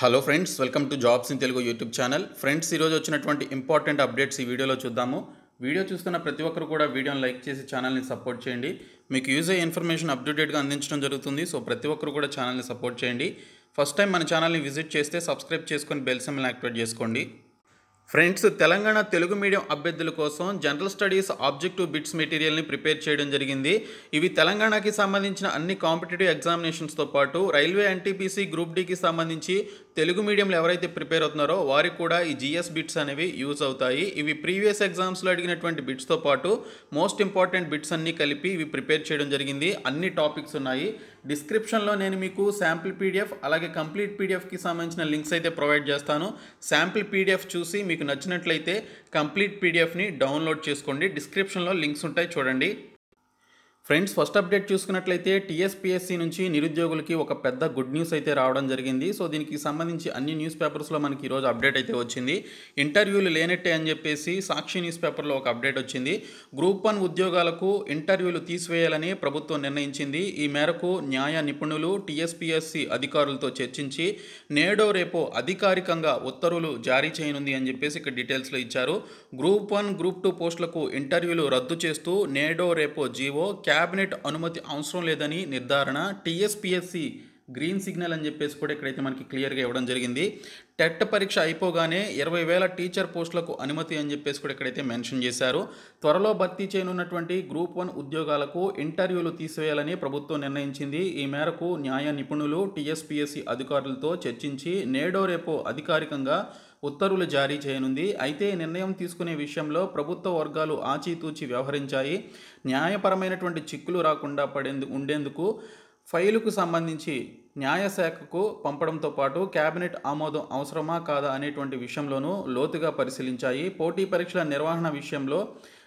hello friends welcome to jobs in Telugu YouTube channel friends ఈరోజు వచ్చినటువంటి important updates ఈ వీడియోలో చూద్దాము వీడియో చూస్తున్న ప్రతి ఒక్కరు కూడా వీడియోని లైక్ చేసి ఛానల్ని సపోర్ట్ చేయండి మీకు యూజ్ అయ్యే ఇన్ఫర్మేషన్ అప్డేటెడ్గా అందించడం జరుగుతుంది సో ప్రతి ఒక్కరు కూడా ఛానల్ని సపోర్ట్ చేయండి ఫస్ట్ టైం మన ఛానల్ని విజిట్ చేస్తే సబ్స్క్రైబ్ చేసుకొని బెల్ సెమ్ని యాక్టివేట్ చేసుకోండి ఫ్రెండ్స్ తెలంగాణ తెలుగు మీడియం అభ్యర్థుల కోసం జనరల్ స్టడీస్ ఆబ్జెక్టివ్ బిట్స్ మెటీరియల్ని ప్రిపేర్ చేయడం జరిగింది ఇవి తెలంగాణకి సంబంధించిన అన్ని కాంపిటేటివ్ ఎగ్జామినేషన్స్తో పాటు రైల్వే ఎన్టీపీసీ గ్రూప్ డీకి సంబంధించి తెలుగు మీడియంలో ఎవరైతే ప్రిపేర్ అవుతున్నారో వారికి కూడా ఈ జిఎస్ బిట్స్ అనేవి యూజ్ అవుతాయి ఇవి ప్రీవియస్ ఎగ్జామ్స్లో అడిగినటువంటి బిట్స్తో పాటు మోస్ట్ ఇంపార్టెంట్ బిట్స్ అన్నీ కలిపి ఇవి ప్రిపేర్ చేయడం జరిగింది అన్ని టాపిక్స్ ఉన్నాయి డిస్క్రిప్షన్లో నేను మీకు శాంపిల్ పీడిఎఫ్ అలాగే కంప్లీట్ పీడిఎఫ్కి సంబంధించిన లింక్స్ అయితే ప్రొవైడ్ చేస్తాను శాంపిల్ పీడిఎఫ్ చూసి మీకు నచ్చినట్లయితే కంప్లీట్ పీడిఎఫ్ని డౌన్లోడ్ చేసుకోండి డిస్క్రిప్షన్లో లింక్స్ ఉంటాయి చూడండి ఫ్రెండ్స్ ఫస్ట్ అప్డేట్ చూసుకున్నట్లయితే టీఎస్పీఎస్సీ నుంచి నిరుద్యోగులకి ఒక పెద్ద గుడ్ న్యూస్ అయితే రావడం జరిగింది సో దీనికి సంబంధించి అన్ని న్యూస్ పేపర్స్లో మనకి ఈరోజు అప్డేట్ అయితే వచ్చింది ఇంటర్వ్యూలు లేనట్టే అని చెప్పేసి సాక్షి న్యూస్ పేపర్లో ఒక అప్డేట్ వచ్చింది గ్రూప్ వన్ ఉద్యోగాలకు ఇంటర్వ్యూలు తీసివేయాలని ప్రభుత్వం నిర్ణయించింది ఈ మేరకు న్యాయ నిపుణులు టీఎస్పీఎస్సీ అధికారులతో చర్చించి నేడో రేపో అధికారికంగా ఉత్తర్వులు జారీ చేయనుంది అని చెప్పేసి ఇక్కడ డీటెయిల్స్లో ఇచ్చారు గ్రూప్ వన్ గ్రూప్ టూ పోస్టులకు ఇంటర్వ్యూలు రద్దు చేస్తూ నేడో రేపో జీవో క్యా క్యాబినెట్ అనుమతి అవసరం లేదని నిర్ధారణ టీఎస్పిఎస్సి గ్రీన్ సిగ్నల్ అని చెప్పేసి కూడా ఇక్కడైతే మనకి క్లియర్గా ఇవ్వడం జరిగింది టెట్ పరీక్ష అయిపోగానే ఇరవై వేల టీచర్ పోస్టులకు అనుమతి అని చెప్పేసి కూడా ఇక్కడైతే మెన్షన్ చేశారు త్వరలో భర్తీ చేయనున్నటువంటి గ్రూప్ వన్ ఉద్యోగాలకు ఇంటర్వ్యూలు తీసివేయాలని ప్రభుత్వం నిర్ణయించింది ఈ మేరకు న్యాయ నిపుణులు టీఎస్పిఎస్సి అధికారులతో చర్చించి నేడో రేపు అధికారికంగా ఉత్తర్వులు జారీ చేయనుంది అయితే నిర్ణయం తీసుకునే విషయంలో ప్రభుత్వ వర్గాలు ఆచితూచి వ్యవహరించాయి న్యాయపరమైనటువంటి చిక్కులు రాకుండా పడేందు ఉండేందుకు ఫైలుకు సంబంధించి న్యాయశాఖకు పంపడంతో పాటు కేబినెట్ ఆమోదం అవసరమా కాదా అనేటువంటి విషయంలోనూ లోతుగా పరిశీలించాయి పోటీ పరీక్షల నిర్వహణ విషయంలో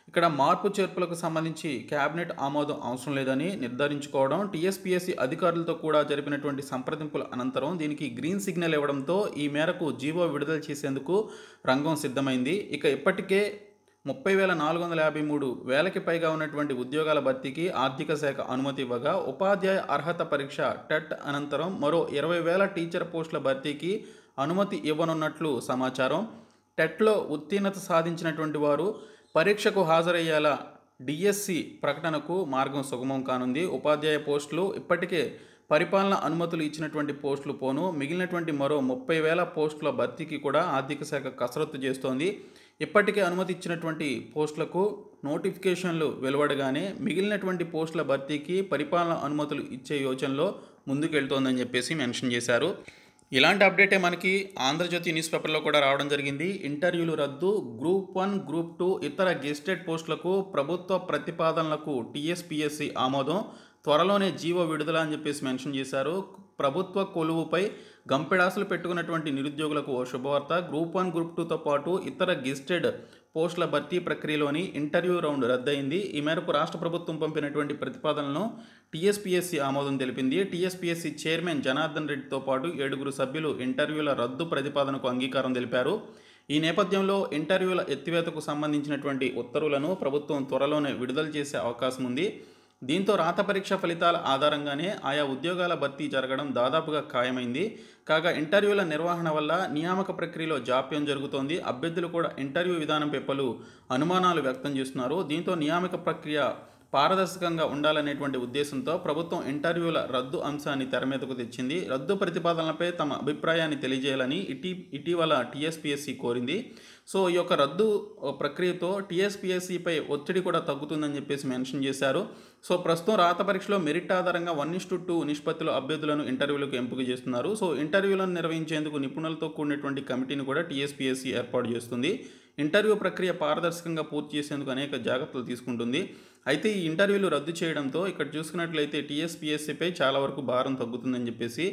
ఇక్కడ మార్పు చేర్పులకు సంబంధించి కేబినెట్ ఆమోదం అవసరం లేదని నిర్ధారించుకోవడం టీఎస్పీఎస్సీ అధికారులతో కూడా జరిపినటువంటి సంప్రదింపుల అనంతరం దీనికి గ్రీన్ సిగ్నల్ ఇవ్వడంతో ఈ మేరకు జీవో విడుదల చేసేందుకు రంగం సిద్ధమైంది ఇక ఇప్పటికే ముప్పై వేల నాలుగు వందల యాభై మూడు వేలకి పైగా ఉన్నటువంటి ఉద్యోగాల భర్తీకి ఆర్థిక శాఖ అనుమతి ఇవ్వగా ఉపాధ్యాయ అర్హత పరీక్ష టెట్ అనంతరం మరో ఇరవై వేల టీచర్ పోస్టుల భర్తీకి అనుమతి ఇవ్వనున్నట్లు సమాచారం టెట్లో ఉత్తీర్ణత సాధించినటువంటి వారు పరీక్షకు హాజరయ్యేలా డిఎస్సి ప్రకటనకు మార్గం సుగమం కానుంది ఉపాధ్యాయ పోస్టులు ఇప్పటికే పరిపాలన అనుమతులు ఇచ్చినటువంటి పోస్టులు పోను మిగిలినటువంటి మరో ముప్పై వేల పోస్టుల భర్తీకి కూడా ఆర్థిక శాఖ కసరత్తు చేస్తోంది ఇప్పటికే అనుమతి ఇచ్చినటువంటి పోస్టులకు నోటిఫికేషన్లు వెలువడగానే మిగిలినటువంటి పోస్టుల భర్తీకి పరిపాలన అనుమతులు ఇచ్చే యోచనలో ముందుకెళ్తోందని చెప్పేసి మెన్షన్ చేశారు ఇలాంటి అప్డేటే మనకి ఆంధ్రజ్యోతి న్యూస్ పేపర్లో కూడా రావడం జరిగింది ఇంటర్వ్యూలు రద్దు గ్రూప్ వన్ గ్రూప్ టూ ఇతర గెస్టెడ్ పోస్టులకు ప్రభుత్వ ప్రతిపాదనలకు టీఎస్పీఎస్సి ఆమోదం త్వరలోనే జీవో విడుదల అని చెప్పేసి మెన్షన్ చేశారు ప్రభుత్వ కొలువుపై గంపెడాసులు పెట్టుకున్నటువంటి నిరుద్యోగులకు శుభవార్త గ్రూప్ వన్ గ్రూప్ టూతో పాటు ఇతర గిస్టెడ్ పోస్టుల భర్తీ ప్రక్రియలోని ఇంటర్వ్యూ రౌండ్ రద్దయింది ఈ మేరకు రాష్ట్ర ప్రభుత్వం పంపినటువంటి ప్రతిపాదనలను టీఎస్పీఎస్సీ ఆమోదం తెలిపింది టీఎస్పీఎస్సీ చైర్మన్ జనార్దన్ రెడ్డితో పాటు ఏడుగురు సభ్యులు ఇంటర్వ్యూల రద్దు ప్రతిపాదనకు అంగీకారం తెలిపారు ఈ నేపథ్యంలో ఇంటర్వ్యూల ఎత్తివేతకు సంబంధించినటువంటి ఉత్తర్వులను ప్రభుత్వం త్వరలోనే విడుదల చేసే అవకాశం ఉంది దీంతో రాత పరీక్ష ఫలితాల ఆధారంగానే ఆయా ఉద్యోగాల భర్తీ జరగడం దాదాపుగా ఖాయమైంది కాగా ఇంటర్వ్యూల నిర్వహణ వల్ల నియామక ప్రక్రియలో జాప్యం జరుగుతోంది అభ్యర్థులు కూడా ఇంటర్వ్యూ విధానంపై పలు అనుమానాలు వ్యక్తం చేస్తున్నారు దీంతో నియామక ప్రక్రియ పారదర్శకంగా ఉండాలనేటువంటి ఉద్దేశంతో ప్రభుత్వం ఇంటర్వ్యూల రద్దు అంశాన్ని తెరమీదకు తెచ్చింది రద్దు ప్రతిపాదనలపై తమ అభిప్రాయాన్ని తెలియజేయాలని ఇటీ ఇటీవల టీఎస్పీఎస్సీ కోరింది సో ఈ యొక్క రద్దు ప్రక్రియతో టీఎస్పీఎస్సీపై ఒత్తిడి కూడా తగ్గుతుందని చెప్పేసి మెన్షన్ చేశారు సో ప్రస్తుతం రాత పరీక్షలో మెరిట్ ఆధారంగా వన్ ఇస్టు టూ నిష్పత్తిలో అభ్యర్థులను ఇంటర్వ్యూలకు ఎంపిక చేస్తున్నారు సో ఇంటర్వ్యూలను నిర్వహించేందుకు నిపుణులతో కూడినటువంటి కమిటీని కూడా టీఎస్పీఎస్సీ ఏర్పాటు చేస్తుంది ఇంటర్వ్యూ ప్రక్రియ పారదర్శకంగా పూర్తి చేసేందుకు అనేక జాగ్రత్తలు తీసుకుంటుంది అయితే ఈ ఇంటర్వ్యూలు రద్దు చేయడంతో ఇక్కడ చూసుకున్నట్లయితే టీఎస్పీఎస్సీపై చాలా వరకు భారం తగ్గుతుందని చెప్పేసి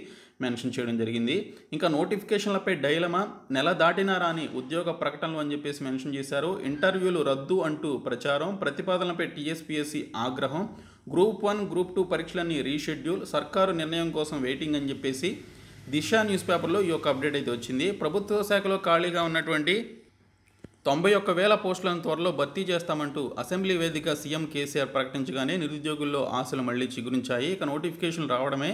మెన్షన్ చేయడం జరిగింది ఇంకా నోటిఫికేషన్లపై డైలమా నెల దాటినా రాని ఉద్యోగ ప్రకటనలు అని చెప్పేసి మెన్షన్ చేశారు ఇంటర్వ్యూలు రద్దు అంటూ ప్రచారం ప్రతిపాదనలపై టీఎస్పీఎస్సీ ఆగ్రహం గ్రూప్ వన్ గ్రూప్ టూ పరీక్షలన్నీ రీషెడ్యూల్ సర్కారు నిర్ణయం కోసం వెయిటింగ్ అని చెప్పేసి దిశా న్యూస్ పేపర్లో ఈ యొక్క అప్డేట్ అయితే వచ్చింది ప్రభుత్వ శాఖలో ఖాళీగా ఉన్నటువంటి తొంభై ఒక్క వేల పోస్టులను త్వరలో భర్తీ చేస్తామంటూ అసెంబ్లీ వేదిక సీఎం కేసీఆర్ ప్రకటించగానే నిరుద్యోగుల్లో ఆశలు మళ్లీ చిగురించాయి ఇక నోటిఫికేషన్ రావడమే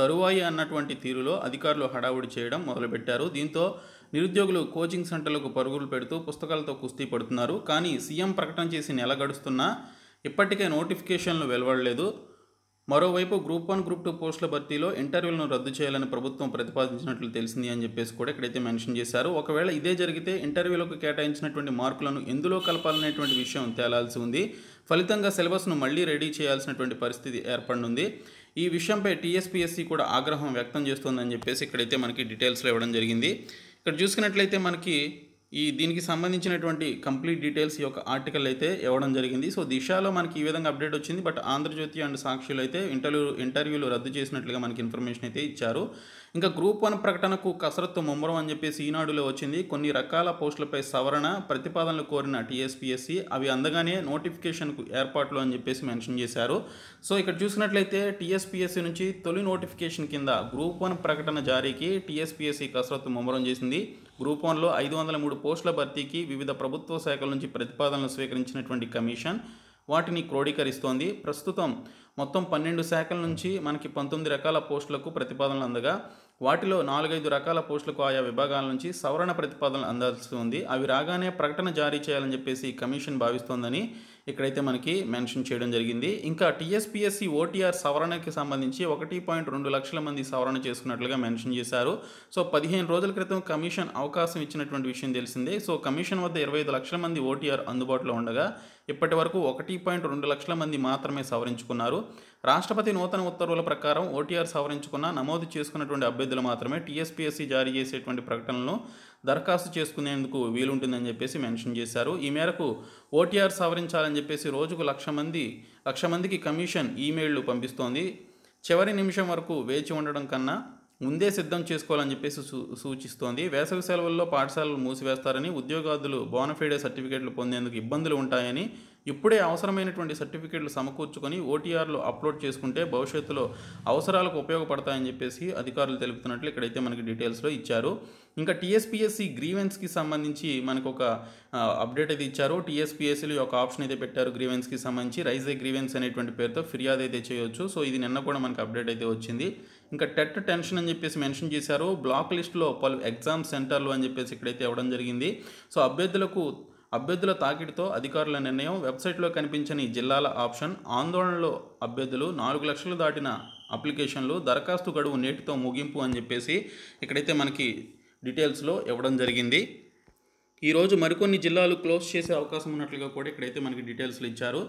తరువాయి అన్నటువంటి తీరులో అధికారులు హడావుడి చేయడం మొదలుపెట్టారు దీంతో నిరుద్యోగులు కోచింగ్ సెంటర్లకు పరుగులు పెడుతూ పుస్తకాలతో కుస్తీ పడుతున్నారు కానీ సీఎం ప్రకటన చేసి నెల గడుస్తున్నా ఇప్పటికే నోటిఫికేషన్లు వెలువడలేదు మరోవైపు గ్రూప్ వన్ గ్రూప్ టూ పోస్టుల భర్తీలో ఇంటర్వ్యూలను రద్దు చేయాలని ప్రభుత్వం ప్రతిపాదించినట్లు తెలిసింది అని చెప్పేసి కూడా ఇక్కడైతే మెన్షన్ చేశారు ఒకవేళ ఇదే జరిగితే ఇంటర్వ్యూలకు కేటాయించినటువంటి మార్కులను ఎందులో కలపాలనేటువంటి విషయం తేలాల్సి ఉంది ఫలితంగా సిలబస్ను మళ్లీ రెడీ చేయాల్సినటువంటి పరిస్థితి ఏర్పడనుంది ఈ విషయంపై టీఎస్పీఎస్సీ కూడా ఆగ్రహం వ్యక్తం చేస్తోందని చెప్పేసి ఇక్కడైతే మనకి డీటెయిల్స్లో ఇవ్వడం జరిగింది ఇక్కడ చూసుకున్నట్లయితే మనకి ఈ దీనికి సంబంధించినటువంటి కంప్లీట్ డీటెయిల్స్ ఈ యొక్క ఆర్టికల్ అయితే ఇవ్వడం జరిగింది సో దిశలో మనకి ఈ విధంగా అప్డేట్ వచ్చింది బట్ ఆంధ్రజ్యోతి అండ్ సాక్షులు అయితే ఇంటర్వ్యూ ఇంటర్వ్యూలు రద్దు చేసినట్లుగా మనకి ఇన్ఫర్మేషన్ అయితే ఇచ్చారు ఇంకా గ్రూప్ వన్ ప్రకటనకు కసరత్తు ముమ్మరం అని చెప్పేసి ఈనాడులో వచ్చింది కొన్ని రకాల పోస్టులపై సవరణ ప్రతిపాదనలు కోరిన టీఎస్పీఎస్సీ అవి అందగానే నోటిఫికేషన్కు ఏర్పాట్లు అని చెప్పేసి మెన్షన్ చేశారు సో ఇక్కడ చూసినట్లయితే టీఎస్పీఎస్సీ నుంచి తొలి నోటిఫికేషన్ కింద గ్రూప్ వన్ ప్రకటన జారీకి టీఎస్పీఎస్సీ కసరత్తు ముమ్మరం చేసింది గ్రూప్ వన్లో ఐదు వందల మూడు పోస్టుల భర్తీకి వివిధ ప్రభుత్వ శాఖల నుంచి ప్రతిపాదనలు స్వీకరించినటువంటి కమిషన్ వాటిని క్రోడీకరిస్తోంది ప్రస్తుతం మొత్తం పన్నెండు శాఖల నుంచి మనకి పంతొమ్మిది రకాల పోస్టులకు ప్రతిపాదనలు అందగా వాటిలో నాలుగైదు రకాల పోస్టులకు ఆయా విభాగాల నుంచి సవరణ ప్రతిపాదనలు అందాల్సి ఉంది అవి రాగానే ప్రకటన జారీ చేయాలని చెప్పేసి కమిషన్ భావిస్తోందని ఇక్కడైతే మనకి మెన్షన్ చేయడం జరిగింది ఇంకా టీఎస్పీఎస్సీ ఓటీఆర్ సవరణకి సంబంధించి ఒకటి పాయింట్ రెండు లక్షల మంది సవరణ చేసుకున్నట్లుగా మెన్షన్ చేశారు సో పదిహేను రోజుల క్రితం కమిషన్ అవకాశం ఇచ్చినటువంటి విషయం తెలిసిందే సో కమిషన్ వద్ద ఇరవై ఐదు లక్షల మంది ఓటీఆర్ అందుబాటులో ఉండగా ఇప్పటి వరకు ఒకటి పాయింట్ రెండు లక్షల మంది మాత్రమే సవరించుకున్నారు రాష్ట్రపతి నూతన ఉత్తర్వుల ప్రకారం ఓటీఆర్ సవరించుకున్న నమోదు చేసుకున్నటువంటి అభ్యర్థులు మాత్రమే టీఎస్పీఎస్సీ జారీ చేసేటువంటి ప్రకటనలను దరఖాస్తు చేసుకునేందుకు వీలుంటుందని చెప్పేసి మెన్షన్ చేశారు ఈ మేరకు ఓటీఆర్ సవరించాలని చెప్పేసి రోజుకు లక్ష మంది లక్ష మందికి కమిషన్ ఈమెయిల్లు పంపిస్తోంది చివరి నిమిషం వరకు వేచి ఉండడం కన్నా ముందే సిద్ధం చేసుకోవాలని చెప్పేసి సూ సూచిస్తోంది వేసవి సెలవుల్లో పాఠశాలలు మూసివేస్తారని ఉద్యోగార్థులు బోనఫైడే సర్టిఫికేట్లు పొందేందుకు ఇబ్బందులు ఉంటాయని ఇప్పుడే అవసరమైనటువంటి సర్టిఫికేట్లు సమకూర్చుకొని ఓటీఆర్లు అప్లోడ్ చేసుకుంటే భవిష్యత్తులో అవసరాలకు ఉపయోగపడతాయని చెప్పేసి అధికారులు తెలుపుతున్నట్లు ఇక్కడైతే మనకి డీటెయిల్స్లో ఇచ్చారు ఇంకా టీఎస్పీఎస్సీ గ్రీవెన్స్కి సంబంధించి మనకు ఒక అప్డేట్ అయితే ఇచ్చారు టీఎస్పీఎస్సీలు ఒక ఆప్షన్ అయితే పెట్టారు గ్రీవెన్స్కి సంబంధించి రైజ్ ఏ గ్రీవెన్స్ అనేటువంటి పేరుతో ఫిర్యాదు అయితే చేయవచ్చు సో ఇది నిన్న కూడా మనకి అప్డేట్ అయితే వచ్చింది ఇంకా టెట్ టెన్షన్ అని చెప్పేసి మెన్షన్ చేశారు బ్లాక్ లిస్ట్లో పలు ఎగ్జామ్ సెంటర్లు అని చెప్పేసి ఇక్కడైతే ఇవ్వడం జరిగింది సో అభ్యర్థులకు అభ్యర్థుల తాకిడితో అధికారుల నిర్ణయం వెబ్సైట్లో కనిపించని జిల్లాల ఆప్షన్ ఆందోళనలో అభ్యర్థులు నాలుగు లక్షలు దాటిన అప్లికేషన్లు దరఖాస్తు గడువు నేటితో ముగింపు అని చెప్పేసి ఇక్కడైతే మనకి డీటెయిల్స్లో ఇవ్వడం జరిగింది ఈరోజు మరికొన్ని జిల్లాలు క్లోజ్ చేసే అవకాశం ఉన్నట్లుగా కూడా ఇక్కడైతే మనకి డీటెయిల్స్లు ఇచ్చారు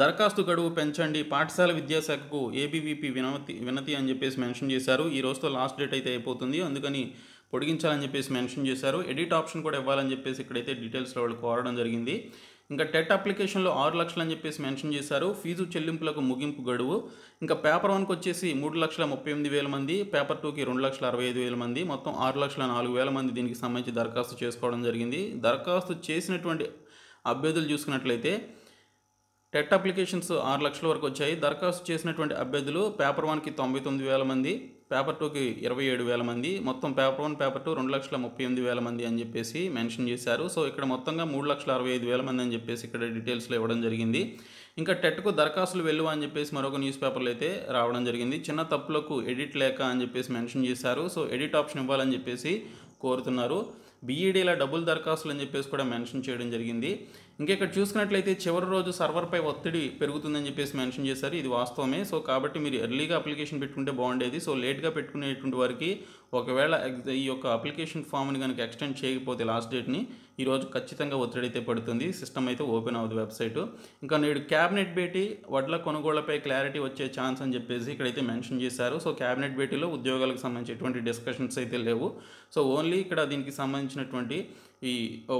దరఖాస్తు గడువు పెంచండి పాఠశాల విద్యాశాఖకు ఏబీవీపీ వినతి వినతి అని చెప్పేసి మెన్షన్ చేశారు ఈ రోజుతో లాస్ట్ డేట్ అయితే అయిపోతుంది అందుకని పొడిగించాలని చెప్పేసి మెన్షన్ చేశారు ఎడిట్ ఆప్షన్ కూడా ఇవ్వాలని చెప్పేసి ఇక్కడైతే డీటెయిల్స్లో వాళ్ళు కోరడం జరిగింది ఇంకా టెట్ అప్లికేషన్లో ఆరు లక్షలు అని చెప్పేసి మెన్షన్ చేశారు ఫీజు చెల్లింపులకు ముగింపు గడువు ఇంకా పేపర్ వన్కి వచ్చేసి మూడు లక్షల ముప్పై ఎనిమిది వేల మంది పేపర్ టూకి రెండు లక్షల అరవై ఐదు వేల మంది మొత్తం ఆరు లక్షల నాలుగు వేల మంది దీనికి సంబంధించి దరఖాస్తు చేసుకోవడం జరిగింది దరఖాస్తు చేసినటువంటి అభ్యర్థులు చూసుకున్నట్లయితే టెట్ అప్లికేషన్స్ ఆరు లక్షల వరకు వచ్చాయి దరఖాస్తు చేసినటువంటి అభ్యర్థులు పేపర్ వన్కి తొంభై తొమ్మిది వేల మంది పేపర్ టూకి ఇరవై ఏడు వేల మంది మొత్తం పేపర్ వన్ పేపర్ టూ రెండు లక్షల ముప్పై ఎనిమిది వేల మంది అని చెప్పేసి మెన్షన్ చేశారు సో ఇక్కడ మొత్తంగా మూడు లక్షల అరవై ఐదు వేల మంది అని చెప్పేసి ఇక్కడ డీటెయిల్స్లో ఇవ్వడం జరిగింది ఇంకా టెట్కు దరఖాస్తులు వెళ్ళు అని చెప్పేసి మరొక న్యూస్ పేపర్లు అయితే రావడం జరిగింది చిన్న తప్పులకు ఎడిట్ లేక అని చెప్పేసి మెన్షన్ చేశారు సో ఎడిట్ ఆప్షన్ ఇవ్వాలని చెప్పేసి కోరుతున్నారు బీఈడీల డబుల్ దరఖాస్తులు అని చెప్పేసి కూడా మెన్షన్ చేయడం జరిగింది ఇంకా ఇక్కడ చూసుకున్నట్లయితే చివరి రోజు సర్వర్పై ఒత్తిడి పెరుగుతుందని చెప్పేసి మెన్షన్ చేశారు ఇది వాస్తవమే సో కాబట్టి మీరు ఎర్లీగా అప్లికేషన్ పెట్టుకుంటే బాగుండేది సో లేట్గా పెట్టుకునేటువంటి వారికి ఒకవేళ ఈ యొక్క అప్లికేషన్ ఫామ్ని కనుక ఎక్స్టెండ్ చేయకపోతే లాస్ట్ డేట్ని ఈరోజు ఖచ్చితంగా ఒత్తిడి అయితే పడుతుంది సిస్టమ్ అయితే ఓపెన్ అవుతుంది వెబ్సైట్ ఇంకా నేడు క్యాబినెట్ భేటీ వడ్ల కొనుగోళ్లపై క్లారిటీ వచ్చే ఛాన్స్ అని చెప్పేసి ఇక్కడైతే మెన్షన్ చేశారు సో క్యాబినెట్ భేటీలో ఉద్యోగాలకు సంబంధించి ఎటువంటి డిస్కషన్స్ అయితే లేవు సో ఓన్లీ ఇక్కడ దీనికి సంబంధించినటువంటి ఈ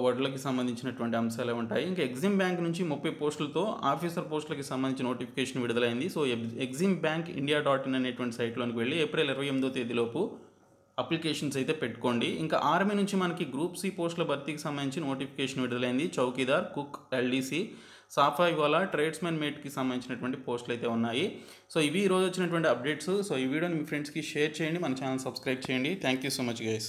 వడ్లకి సంబంధించినటువంటి అంశాలు ఉంటాయి ఇంకా ఎగ్జిమ్ బ్యాంక్ నుంచి ముప్పై పోస్టులతో ఆఫీసర్ పోస్టులకి సంబంధించి నోటిఫికేషన్ విడుదలైంది so EXIM bank India dot in అనేటువంటి సైట్లోనికి వెళ్ళి ఏప్రిల్ ఇరవై ఎనిమిదో తేదీలోపు అప్లికేషన్స్ అయితే పెట్టుకోండి ఇంకా ఆర్మీ నుంచి మనకి గ్రూప్ సి పోస్టుల భర్తీకి సంబంధించి నోటిఫికేషన్ విడుదలైంది చౌకీదార్ కుక్ ఎల్డీసీ సాఫా ఇవాళ ట్రేడ్స్మెన్ మేట్కి సంబంధించినటువంటి పోస్టులు అయితే ఉన్నాయి సో ఇవి ఈరోజు వచ్చినటువంటి అప్డేట్స్ సో ఈ వీడియోని మీ ఫ్రెండ్స్కి షేర్ చేయండి మన ఛానల్ సబ్స్క్రైబ్ చేయండి thank you so much guys